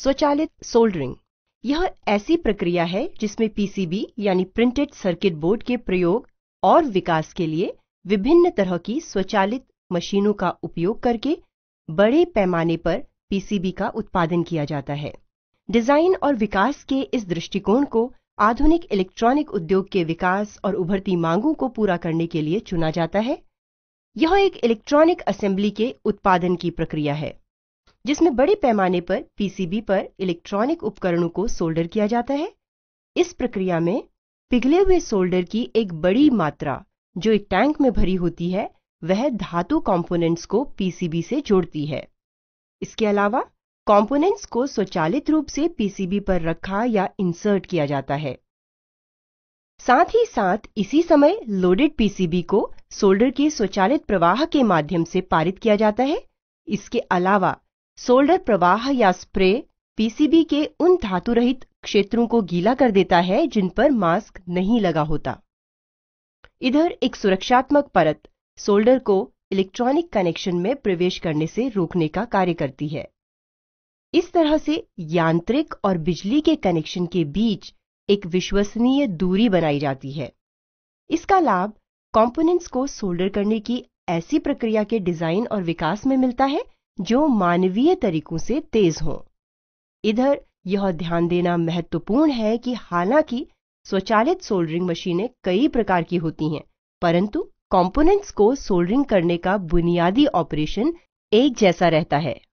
स्वचालित सोल्डरिंग यह ऐसी प्रक्रिया है जिसमें पीसीबी यानी प्रिंटेड सर्किट बोर्ड के प्रयोग और विकास के लिए विभिन्न तरह की स्वचालित मशीनों का उपयोग करके बड़े पैमाने पर पीसीबी का उत्पादन किया जाता है डिजाइन और विकास के इस दृष्टिकोण को आधुनिक इलेक्ट्रॉनिक उद्योग के विकास और उभरती मांगों को पूरा करने के लिए चुना जाता है यह एक इलेक्ट्रॉनिक असेंबली के उत्पादन की प्रक्रिया है जिसमें बड़े पैमाने पर पीसीबी पर इलेक्ट्रॉनिक उपकरणों को सोल्डर किया जाता है इस प्रक्रिया में पिघले हुए सोल्डर की एक बड़ी मात्रा जो एक टैंक में भरी होती है वह धातु कंपोनेंट्स को पीसीबी से जोड़ती है इसके अलावा कंपोनेंट्स को स्वचालित रूप से पीसीबी पर रखा या इंसर्ट किया जाता है साथ ही साथ इसी समय लोडेड पीसीबी को सोल्डर के स्वचालित प्रवाह के माध्यम से पारित किया जाता है इसके अलावा सोल्डर प्रवाह या स्प्रे पीसीबी के उन धातु रहित क्षेत्रों को गीला कर देता है जिन पर मास्क नहीं लगा होता इधर एक सुरक्षात्मक परत सोल्डर को इलेक्ट्रॉनिक कनेक्शन में प्रवेश करने से रोकने का कार्य करती है इस तरह से यांत्रिक और बिजली के कनेक्शन के बीच एक विश्वसनीय दूरी बनाई जाती है इसका लाभ कंपोनेंट्स को सोल्डर करने की ऐसी प्रक्रिया के डिजाइन और विकास में मिलता है जो मानवीय तरीकों से तेज हों इधर यह ध्यान देना महत्वपूर्ण है कि हालांकि स्वचालित सोल्डरिंग मशीनें कई प्रकार की होती हैं परंतु कंपोनेंट्स को सोल्डरिंग करने का बुनियादी ऑपरेशन एक जैसा रहता है